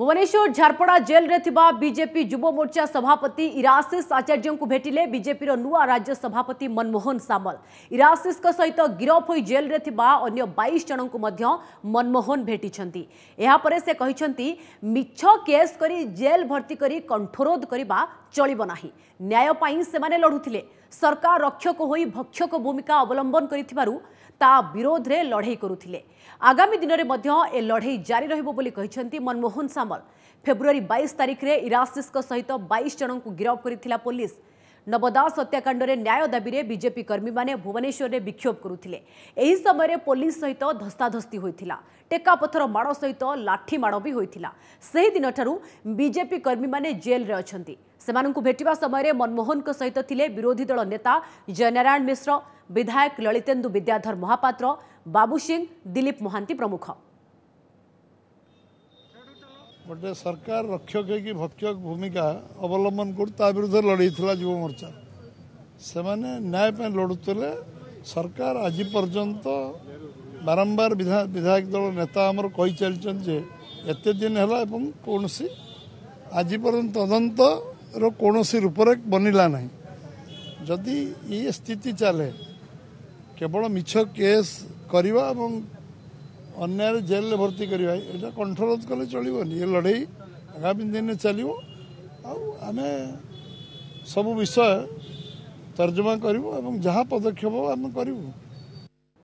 Bhuvneshwar ಝಾರ್ಪಡಾ ಜೈಲ್ರೆ BJP ಯುವ ಮೋರ್ಚಾ ಸಭಾಪತಿ ಇರಾಸಿಸ್ ಆಚಾರ್ಯಂಕು ಭೇಟಿಲೆ ಬಿಜೆಪಿರ ನೂଆ ರಾಜ್ಯ ಸಭಾಪತಿ ಮନಮೋಹନ ಸಾಮଲ ಇರಾಸಿಸ್ଙ୍କ ಸହିତ ଗିରଫ ହୋଇ ଜେଲ୍ରେ ଥିବା ଅନ୍ୟ ବାଇଶ ଜଣଙ୍କୁ ମଧ୍ୟ ମନମୋହନ ଭେଟିଛନ୍ତି ଏହାପରେ ସେ କହିଛନ୍ତି ମିଛ କେସ୍ କରି ଜେଲ୍ ଭର୍ତ୍ତି କରି କଣ୍ଠରୋଧ କରିବା ଚଳିବ ନାହିଁ ନ୍ୟାୟ ପାଇଁ ସେମାନେ ଲଢ଼ୁଥିଲେ ସରକାର ରକ୍ଷକ ହୋଇ ଭକ୍ଷକ ଭୂମିକା ଅବଲମ୍ବନ କରିଥିବାରୁ ତା ବିରୋଧରେ ଲଢ଼େଇ କରୁଥିଲେ ଆଗାମୀ ଦିନରେ ମଧ୍ୟ ଏ ଲଢ଼େଇ ଜାରି ରହିବ ବୋଲି କହିଛନ୍ତି ମନମୋହନ ସାମଲ ଫେବୃଆରୀ ବାଇଶ ତାରିଖରେ ଇରାସିସ୍ଙ୍କ ସହିତ ବାଇଶ ଜଣଙ୍କୁ ଗିରଫ କରିଥିଲା ପୋଲିସ ନବଦାସ ହତ୍ୟାକାଣ୍ଡରେ ନ୍ୟାୟ ଦାବିରେ ବିଜେପି କର୍ମୀମାନେ ଭୁବନେଶ୍ୱରରେ ବିକ୍ଷୋଭ କରୁଥିଲେ ଏହି ସମୟରେ ପୋଲିସ ସହିତ ଧସ୍ତାଧସ୍ତି ହୋଇଥିଲା ଟେକାପଥର ମାଡ଼ ସହିତ ଲାଠିମାଡ଼ ବି ହୋଇଥିଲା ସେହିଦିନଠାରୁ ବିଜେପି କର୍ମୀମାନେ ଜେଲ୍ରେ ଅଛନ୍ତି ସେମାନଙ୍କୁ ଭେଟିବା ସମୟରେ ମନମୋହନଙ୍କ ସହିତ ଥିଲେ ବିରୋଧୀ ଦଳ ନେତା ଜୟନାରାୟଣ ମିଶ୍ର ବିଧାୟକ ଲଳିତେନ୍ଦୁ ବିଦ୍ୟାଧର ମହାପାତ୍ର ବାବୁ ସିଂ ଦିଲ୍ଲୀପ ମହାନ୍ତି ପ୍ରମୁଖ ଗୋଟେ ସରକାର ରକ୍ଷକ ହେଇକି ଭକ୍ଷକ ଭୂମିକା ଅବଲମ୍ବନ କରି ତା ବିରୁଦ୍ଧରେ ଲଢ଼େଇଥିଲା ଯୁବ ମୋର୍ଚ୍ଚା ସେମାନେ ନ୍ୟାୟ ପାଇଁ ଲଢ଼ୁଥିଲେ ସରକାର ଆଜି ପର୍ଯ୍ୟନ୍ତ ବାରମ୍ବାର ବିଧାୟକ ଦଳ ନେତା ଆମର କହିଚାଲିଛନ୍ତି ଯେ ଏତେ ଦିନ ହେଲା ଏବଂ କୌଣସି ଆଜି ପର୍ଯ୍ୟନ୍ତ ତଦନ୍ତର କୌଣସି ରୂପରେ ବନିଲା ନାହିଁ ଯଦି ଇଏ ସ୍ଥିତି ଚାଲେ କେବଳ ମିଛ କେସ୍ କରିବା ଏବଂ ଅନ୍ୟାୟରେ ଜେଲ୍ରେ ଭର୍ତ୍ତି କରିବା ଏଇଟା କଣ୍ଟ୍ରୋଲ କଲେ ଚଳିବନି ଏ ଲଢ଼େଇ ଆଗାମୀ ଦିନରେ ଚାଲିବ ଆଉ ଆମେ ସବୁ ବିଷୟ ତର୍ଜମା କରିବୁ ଏବଂ ଯାହା ପଦକ୍ଷେପ ଆମେ କରିବୁ